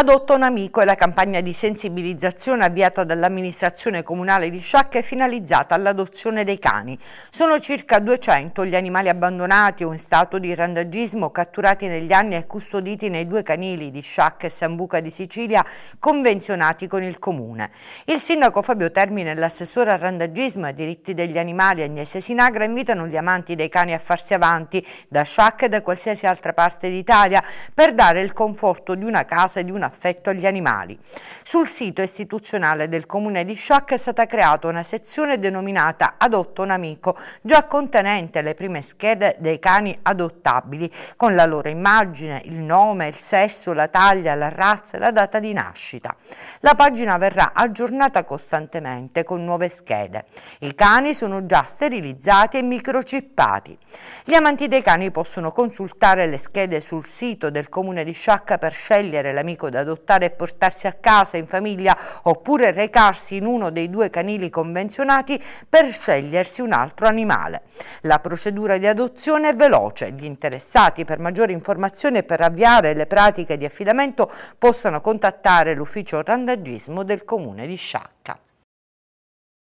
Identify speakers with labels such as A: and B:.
A: Adotta un amico e la campagna di sensibilizzazione avviata dall'amministrazione comunale di Sciacca è finalizzata all'adozione dei cani. Sono circa 200 gli animali abbandonati o in stato di randagismo catturati negli anni e custoditi nei due canili di Sciacca e Sambuca di Sicilia convenzionati con il comune. Il sindaco Fabio Termine e l'assessore al randagismo e ai diritti degli animali Agnese Sinagra invitano gli amanti dei cani a farsi avanti da Sciacca e da qualsiasi altra parte d'Italia per dare il conforto di una casa e di una l'affetto agli animali. Sul sito istituzionale del comune di Sciacca è stata creata una sezione denominata Adotto un amico, già contenente le prime schede dei cani adottabili, con la loro immagine, il nome, il sesso, la taglia, la razza e la data di nascita. La pagina verrà aggiornata costantemente con nuove schede. I cani sono già sterilizzati e microchippati. Gli amanti dei cani possono consultare le schede sul sito del comune di Sciacca per scegliere l'amico da adottare e portarsi a casa in famiglia oppure recarsi in uno dei due canili convenzionati per scegliersi un altro animale. La procedura di adozione è veloce, gli interessati per maggiori informazioni e per avviare le pratiche di affidamento possono contattare l'ufficio randagismo del comune di Sciacca.